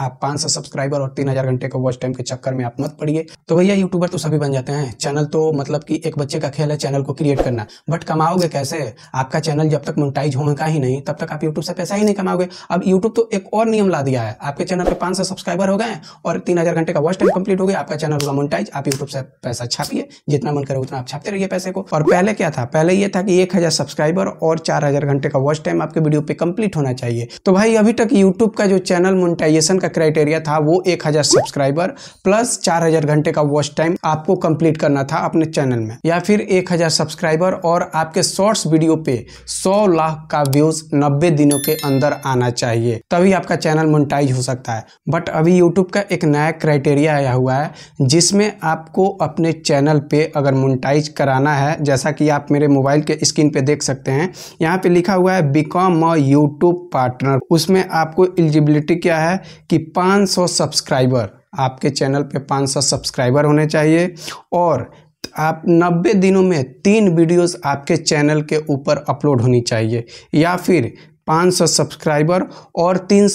आप पांच सौ सब्सक्राइबर और तीन हजार घंटे के वॉच टाइम के चक्कर में आप मत पड़िए तो भैया यूट्यूबर तो सभी बन जाते हैं चैनल तो मतलब कि एक बच्चे का खेल है चैनल को क्रिएट करना बट कमाओगे कैसे आपका चैनल जब तक मोनिटाइज होगा ही नहीं तब तक आप यूट्यूब से पैसा ही नहीं कमाओगे अब यूट्यूब तो एक और नियम ला दिया है आपके चैनल पर पाँच सब्सक्राइबर हो गए और तीन घंटे का वॉच टाइम कंप्लीट हो गया आपका चैनल होगा मोनिटाइज आप यूट्यूब से पैसा छापिए जितना मन करे उतना आप छापते रहिए पैसे को और पहले क्या था पहले ये था कि एक सब्सक्राइबर और चार घंटे का वॉच टाइम आपके वीडियो पे कंप्लीट होना चाहिए तो भाई अभी तक यूट्यूब का जो चैनल मोनिटाइजेशन का का क्राइटेरिया था वो एक हजार सब्सक्राइबर प्लस चार हजार घंटे का वॉच टाइम आपको कंप्लीट करना था अपने चैनल में या फिर एक हजार सब्सक्राइबर और आपके शॉर्ट्स वीडियो पे सौ लाख का व्यूज नब्बे दिनों के अंदर आना चाहिए तभी आपका चैनल मोनिटाइज हो सकता है बट अभी यूट्यूब का एक नया क्राइटेरिया आया हुआ है जिसमें आपको अपने चैनल पे अगर मोनिटाइज कराना है जैसा कि आप मेरे मोबाइल के स्क्रीन पे देख सकते हैं यहाँ पे लिखा हुआ है बिकॉम अ यूट्यूब पार्टनर उसमें आपको एलिजिबिलिटी क्या है कि 500 सब्सक्राइबर आपके चैनल पे 500 सब्सक्राइबर होने चाहिए और आप 90 दिनों में तीन वीडियोस आपके चैनल के ऊपर अपलोड होनी चाहिए या फिर 500 सब्सक्राइबर और तीन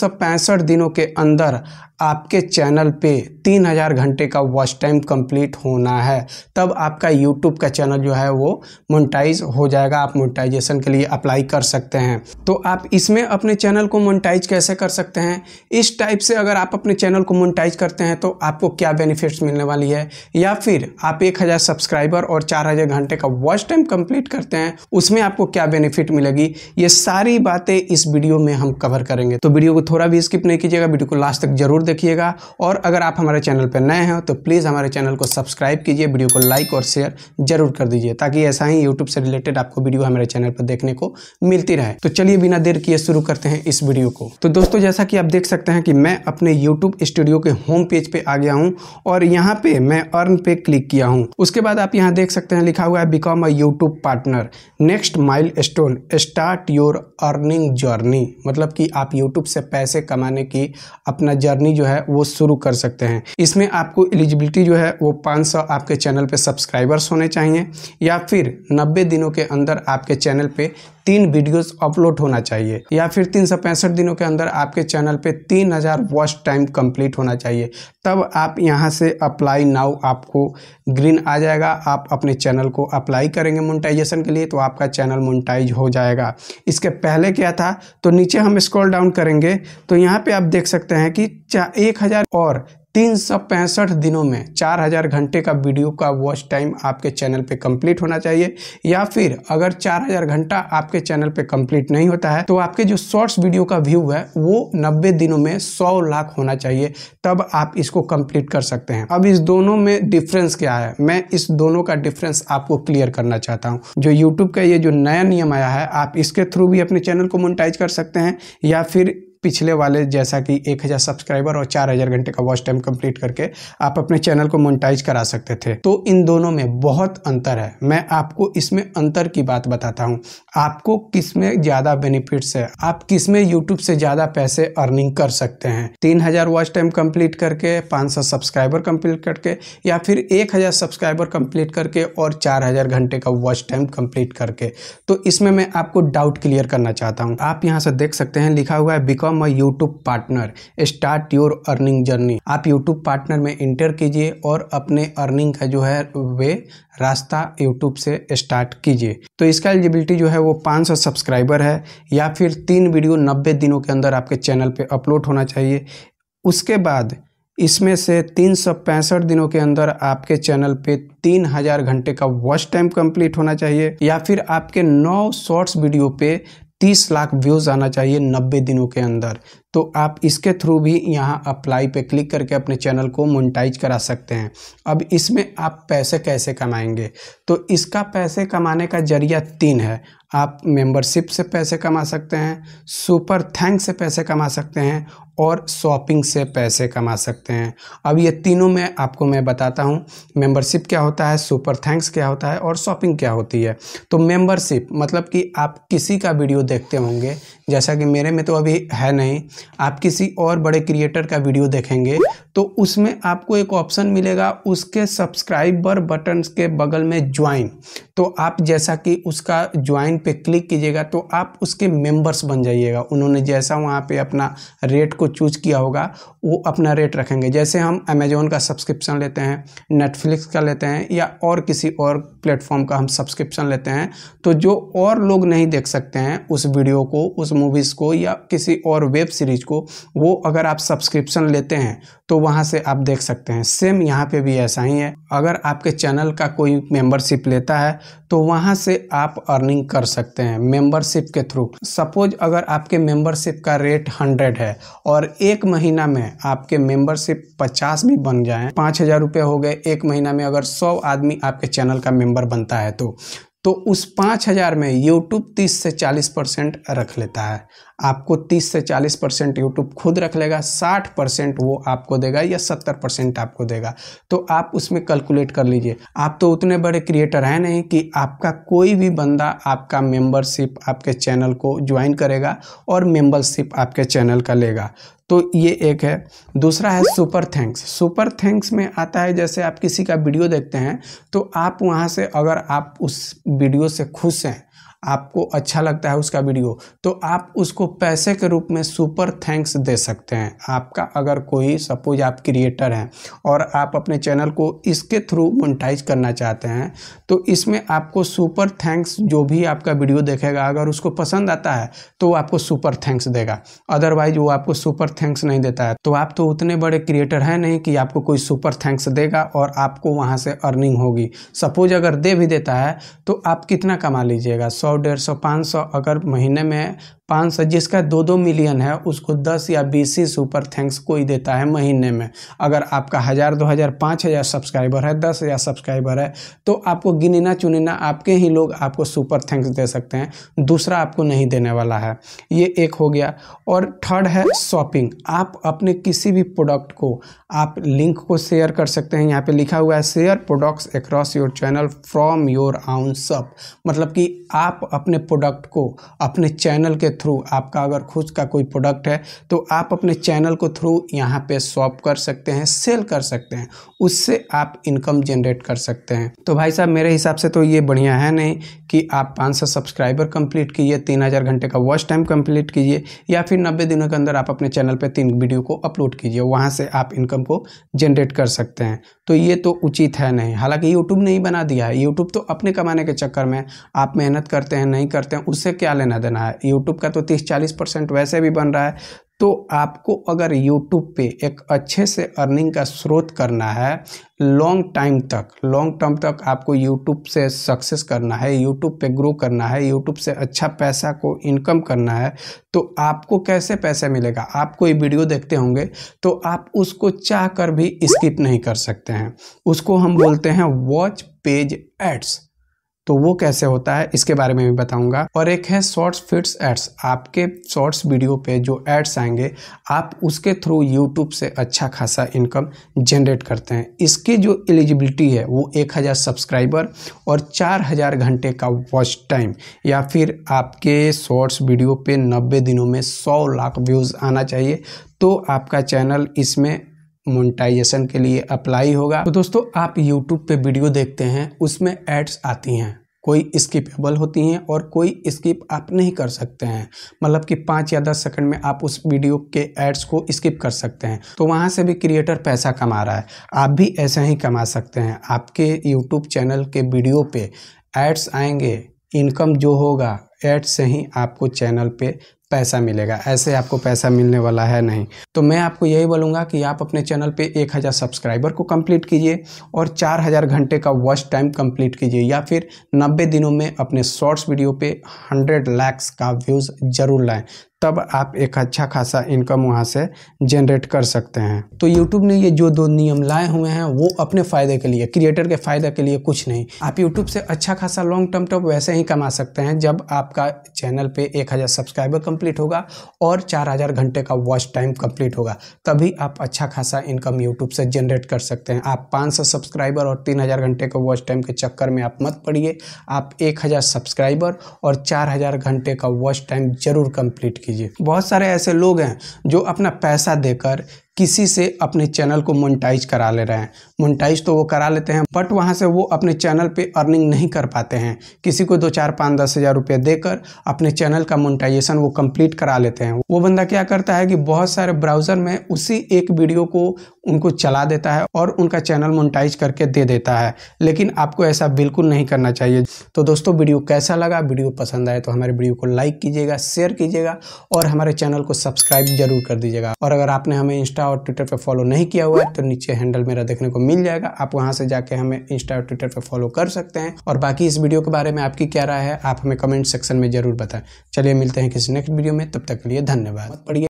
दिनों के अंदर आपके चैनल पे 3000 घंटे का वॉच टाइम कंप्लीट होना है तब आपका यूट्यूब का चैनल जो है वो मोनिटाइज हो जाएगा आप मोनिटाइजेशन के लिए अप्लाई कर सकते हैं तो आप इसमें अपने चैनल को मोनिटाइज कैसे कर सकते हैं इस टाइप से अगर आप अपने चैनल को मोनिटाइज करते हैं तो आपको क्या बेनिफिट्स मिलने वाली है या फिर आप एक हज़ार सब्सक्राइबर और चार हज़ार घंटे का वॉच टाइम कंप्लीट करते हैं उसमें आपको क्या बेनिफिट मिलेगी ये सारी बातें इस वीडियो में हम कवर करेंगे तो वीडियो को थोड़ा भी स्किप नहीं कीजिएगा वीडियो को लास्ट तक जरूर देखिएगा और अगर आप हमारे चैनल पर नए हैं तो प्लीज़ हमारे चैनल को सब्सक्राइब कीजिए वीडियो को लाइक और शेयर जरूर कर दीजिए ताकि ऐसा ही यूट्यूब से रिलेटेड आपको वीडियो हमारे चैनल पर देखने को मिलती रहे तो चलिए बिना देर किए शुरू करते हैं इस वीडियो को तो दोस्तों जैसा कि आप देख सकते हैं कि मैं अपने यूट्यूब स्टूडियो के होम पेज पे आ गया हूँ और यहाँ पे मैं अर्न पे क्लिक किया हूँ उसके बाद आप यहाँ देख सकते हैं लिखा हुआ है become a YouTube partner next milestone start your earning journey मतलब कि आप यूट्यूब से पैसे कमाने की अपना जर्नी जो है वो शुरू कर सकते हैं इसमें आपको एलिजिबिलिटी जो है वो 500 आपके चैनल पे सब्सक्राइबर्स होने चाहिए या फिर 90 दिनों के अंदर आपके चैनल पे तीन वीडियोस अपलोड होना चाहिए या फिर तीन सौ पैंसठ दिनों के अंदर आपके चैनल पे तीन हज़ार वॉच टाइम कंप्लीट होना चाहिए तब आप यहाँ से अप्लाई नाउ आपको ग्रीन आ जाएगा आप अपने चैनल को अप्लाई करेंगे मोनिटाइजेशन के लिए तो आपका चैनल मोनिटाइज हो जाएगा इसके पहले क्या था तो नीचे हम स्क्रॉल डाउन करेंगे तो यहाँ पे आप देख सकते हैं कि एक हज़ार और तीन सौ पैंसठ दिनों में चार हजार घंटे का वीडियो का वॉच टाइम आपके चैनल पे कंप्लीट होना चाहिए या फिर अगर चार हजार घंटा आपके चैनल पे कंप्लीट नहीं होता है तो आपके जो शॉर्ट्स वीडियो का व्यू है वो नब्बे दिनों में सौ लाख होना चाहिए तब आप इसको कंप्लीट कर सकते हैं अब इस दोनों में डिफरेंस क्या है मैं इस दोनों का डिफरेंस आपको क्लियर करना चाहता हूँ जो यूट्यूब का ये जो नया नियम आया है आप इसके थ्रू भी अपने चैनल को मोनिटाइज कर सकते हैं या फिर पिछले वाले जैसा कि 1000 सब्सक्राइबर और 4000 घंटे का वॉच टाइम कंप्लीट करके आप अपने चैनल को मोनिटाइज करा सकते थे तो इन दोनों में बहुत अंतर है मैं आपको इसमें अंतर की बात बताता हूँ आपको किस में ज़्यादा बेनिफिट्स है आप किस में यूट्यूब से ज़्यादा पैसे अर्निंग कर सकते हैं तीन हजार वॉच टाइम कंप्लीट करके पाँच सौ सब्सक्राइबर कंप्लीट करके या फिर एक हजार सब्सक्राइबर कंप्लीट करके और चार हजार घंटे का वॉच टाइम कंप्लीट करके तो इसमें मैं आपको डाउट क्लियर करना चाहता हूँ आप यहाँ से देख सकते हैं लिखा हुआ है become become a YouTube partner start your earning journey आप यूट्यूब पार्टनर में इंटर कीजिए और अपने अर्निंग का जो है वे रास्ता यूट्यूब से स्टार्ट कीजिए तो इसका एलिजिबिलिटी जो है वो 500 सब्सक्राइबर है या फिर तीन वीडियो 90 दिनों के अंदर आपके चैनल पे अपलोड होना चाहिए उसके बाद इसमें से तीन दिनों के अंदर आपके चैनल पे तीन हज़ार घंटे का वॉच टाइम कंप्लीट होना चाहिए या फिर आपके नौ शॉर्ट्स वीडियो पे तीस लाख व्यूज़ आना चाहिए नब्बे दिनों के अंदर तो आप इसके थ्रू भी यहाँ अप्लाई पे क्लिक करके अपने चैनल को मोनिटाइज करा सकते हैं अब इसमें आप पैसे कैसे कमाएंगे तो इसका पैसे कमाने का जरिया तीन है आप मेंबरशिप से पैसे कमा सकते हैं सुपर थैंक से पैसे कमा सकते हैं और शॉपिंग से पैसे कमा सकते हैं अब ये तीनों में आपको मैं बताता हूँ मेंबरशिप क्या होता है सुपर थैंक्स क्या होता है और शॉपिंग क्या होती है तो मेंबरशिप मतलब कि आप किसी का वीडियो देखते होंगे जैसा कि मेरे में तो अभी है नहीं आप किसी और बड़े क्रिएटर का वीडियो देखेंगे तो उसमें आपको एक ऑप्शन मिलेगा उसके सब्सक्राइबर बटन के बगल में ज्वाइन तो आप जैसा कि उसका ज्वाइन पे क्लिक कीजिएगा तो आप उसके मेंबर्स बन जाइएगा उन्होंने जैसा वहाँ पे अपना रेट को चूज किया होगा वो अपना रेट रखेंगे जैसे हम अमेजोन का सब्सक्रिप्शन लेते हैं नेटफ्लिक्स का लेते हैं या और किसी और प्लेटफॉर्म का हम सब्सक्रिप्शन लेते हैं तो जो और लोग नहीं देख सकते हैं उस वीडियो को उस मूवीज़ को या किसी और वेब सीरीज को वो अगर आप सब्सक्रिप्शन लेते हैं तो वहाँ से आप देख सकते हैं सेम यहाँ पे भी ऐसा ही है अगर आपके चैनल का कोई मेंबरशिप लेता है तो वहाँ से आप अर्निंग कर सकते हैं मेंबरशिप के थ्रू सपोज अगर आपके मेंबरशिप का रेट हंड्रेड है और एक महीना में आपके मेंबरशिप पचास भी बन जाए पाँच हज़ार रुपये हो गए एक महीना में अगर सौ आदमी आपके चैनल का मेंबर बनता है तो तो उस पाँच हज़ार में YouTube 30 से 40 परसेंट रख लेता है आपको 30 से 40 परसेंट यूट्यूब खुद रख लेगा 60 परसेंट वो आपको देगा या 70 परसेंट आपको देगा तो आप उसमें कैलकुलेट कर लीजिए आप तो उतने बड़े क्रिएटर हैं नहीं कि आपका कोई भी बंदा आपका मेंबरशिप आपके चैनल को ज्वाइन करेगा और मेंबरशिप आपके चैनल का लेगा तो ये एक है दूसरा है सुपर थैंक्स सुपर थैंक्स में आता है जैसे आप किसी का वीडियो देखते हैं तो आप वहाँ से अगर आप उस वीडियो से खुश हैं आपको अच्छा लगता है उसका वीडियो तो आप उसको पैसे के रूप में सुपर थैंक्स दे सकते हैं आपका अगर कोई सपोज आप क्रिएटर हैं और आप अपने चैनल को इसके थ्रू मोनिटाइज करना चाहते हैं तो इसमें आपको सुपर थैंक्स जो भी आपका वीडियो देखेगा अगर उसको पसंद आता है तो वो आपको सुपर थैंक्स देगा अदरवाइज वो आपको सुपर थैंक्स नहीं देता है तो आप तो उतने बड़े क्रिएटर हैं नहीं कि आपको कोई सुपर थैंक्स देगा और आपको वहाँ से अर्निंग होगी सपोज अगर दे भी देता है तो आप कितना कमा लीजिएगा सौ सौ डेढ़ सौ पाँच सौ अगर महीने में पाँच सौ जिसका दो दो मिलियन है उसको दस या बीस ही सुपर थैंक्स कोई देता है महीने में अगर आपका हज़ार दो हज़ार पाँच हज़ार सब्सक्राइबर है दस हज़ार सब्सक्राइबर है तो आपको गिनना चुनना आपके ही लोग आपको सुपर थैंक्स दे सकते हैं दूसरा आपको नहीं देने वाला है ये एक हो गया और थर्ड है शॉपिंग आप अपने किसी भी प्रोडक्ट को आप लिंक को शेयर कर सकते हैं यहाँ पे लिखा हुआ है share products across your channel from your own shop मतलब कि आप अपने प्रोडक्ट को अपने चैनल के थ्रू आपका अगर खुद का कोई प्रोडक्ट है तो आप अपने चैनल को थ्रू यहाँ पे शॉप कर सकते हैं सेल कर सकते हैं उससे आप इनकम जनरेट कर सकते हैं तो भाई साहब मेरे हिसाब से तो ये बढ़िया है नहीं कि आप 500 सब्सक्राइबर कंप्लीट कीजिए 3000 घंटे का वॉच टाइम कंप्लीट कीजिए या फिर 90 दिनों के अंदर आप अपने चैनल पर तीन वीडियो को अपलोड कीजिए वहाँ से आप इनकम को जनरेट कर सकते हैं तो ये तो उचित है नहीं हालांकि यूट्यूब ने ही बना दिया है यूट्यूब तो अपने कमाने के चक्कर में आप मेहनत करते हैं नहीं करते हैं उससे क्या लेना देना है यूट्यूब का तो तीस चालीस परसेंट वैसे भी बन रहा है तो आपको अगर यूट्यूब पे एक अच्छे से अर्निंग का स्रोत करना है लॉन्ग टाइम तक लॉन्ग टर्म तक आपको यूट्यूब से सक्सेस करना है यूट्यूब पे ग्रो करना है यूट्यूब से अच्छा पैसा को इनकम करना है तो आपको कैसे पैसा मिलेगा आप कोई वीडियो देखते होंगे तो आप उसको चाह कर भी स्किप नहीं कर सकते हैं उसको हम बोलते हैं वॉच पेज एड्स तो वो कैसे होता है इसके बारे में भी बताऊंगा और एक है शॉर्ट्स फिट्स एड्स आपके शॉर्ट्स वीडियो पे जो एड्स आएंगे आप उसके थ्रू यूट्यूब से अच्छा खासा इनकम जनरेट करते हैं इसकी जो एलिजिबिलिटी है वो एक हज़ार सब्सक्राइबर और चार हज़ार घंटे का वॉच टाइम या फिर आपके शॉर्ट्स वीडियो पे नब्बे दिनों में सौ लाख व्यूज़ आना चाहिए तो आपका चैनल इसमें मोनिटाइजेशन के लिए अप्लाई होगा तो दोस्तों आप यूट्यूब पे वीडियो देखते हैं उसमें एड्स आती हैं कोई स्किपेबल होती हैं और कोई स्किप आप नहीं कर सकते हैं मतलब कि पाँच या दस सेकंड में आप उस वीडियो के एड्स को स्किप कर सकते हैं तो वहाँ से भी क्रिएटर पैसा कमा रहा है आप भी ऐसा ही कमा सकते हैं आपके यूट्यूब चैनल के वीडियो पे एड्स आएंगे इनकम जो होगा एड्स से ही आपको चैनल पे पैसा मिलेगा ऐसे आपको पैसा मिलने वाला है नहीं तो मैं आपको यही बोलूँगा कि आप अपने चैनल पे 1000 सब्सक्राइबर को कंप्लीट कीजिए और 4000 घंटे का वॉच टाइम कंप्लीट कीजिए या फिर 90 दिनों में अपने शॉर्ट्स वीडियो पे 100 लैक्स का व्यूज़ जरूर लाएं तब आप एक अच्छा खासा इनकम वहाँ से जनरेट कर सकते हैं तो यूट्यूब ने ये जो दो नियम लाए हुए हैं वो अपने फ़ायदे के लिए क्रिएटर के फ़ायदे के लिए कुछ नहीं आप यूट्यूब से अच्छा खासा लॉन्ग टर्म टॉप वैसे ही कमा सकते हैं जब आपका चैनल पे हज़ार सब्सक्राइबर कंप्लीट होगा और हज़ार घंटे का वॉच टाइम कंप्लीट होगा तभी आप अच्छा खासा इनकम यूट्यूब से जनरेट कर सकते हैं आप पाँच सब्सक्राइबर और तीन घंटे का वॉच टाइम के चक्कर में आप मत पड़िए आप एक सब्सक्राइबर और हज़ार घंटे का वॉच टाइम जरूर कंप्लीट कीजिए कीजिए बहुत सारे ऐसे लोग हैं जो अपना पैसा देकर किसी से अपने चैनल को मोनिटाइज करा ले रहे हैं मोनिटाइज तो वो करा लेते हैं बट वहाँ से वो अपने चैनल पे अर्निंग नहीं कर पाते हैं किसी को दो चार पाँच दस हज़ार रुपये देकर अपने चैनल का मोनिटाइजेशन वो कंप्लीट करा लेते हैं वो बंदा क्या करता है कि बहुत सारे ब्राउज़र में उसी एक वीडियो को उनको चला देता है और उनका चैनल मोनिटाइज करके दे देता है लेकिन आपको ऐसा बिल्कुल नहीं करना चाहिए तो दोस्तों वीडियो कैसा लगा वीडियो पसंद आए तो हमारे वीडियो को लाइक कीजिएगा शेयर कीजिएगा और हमारे चैनल को सब्सक्राइब जरूर कर दीजिएगा और अगर आपने हमें इंस्टा इंस्टा और ट्विटर पर फॉलो नहीं किया हुआ है तो नीचे हैंडल मेरा देखने को मिल जाएगा आप वहां से जाके हमें इंस्टा और ट्विटर पे फॉलो कर सकते हैं और बाकी इस वीडियो के बारे में आपकी क्या राय है आप हमें कमेंट सेक्शन में जरूर बताएं चलिए मिलते हैं किसी नेक्स्ट वीडियो में तब तक के लिए धन्यवाद पढ़िए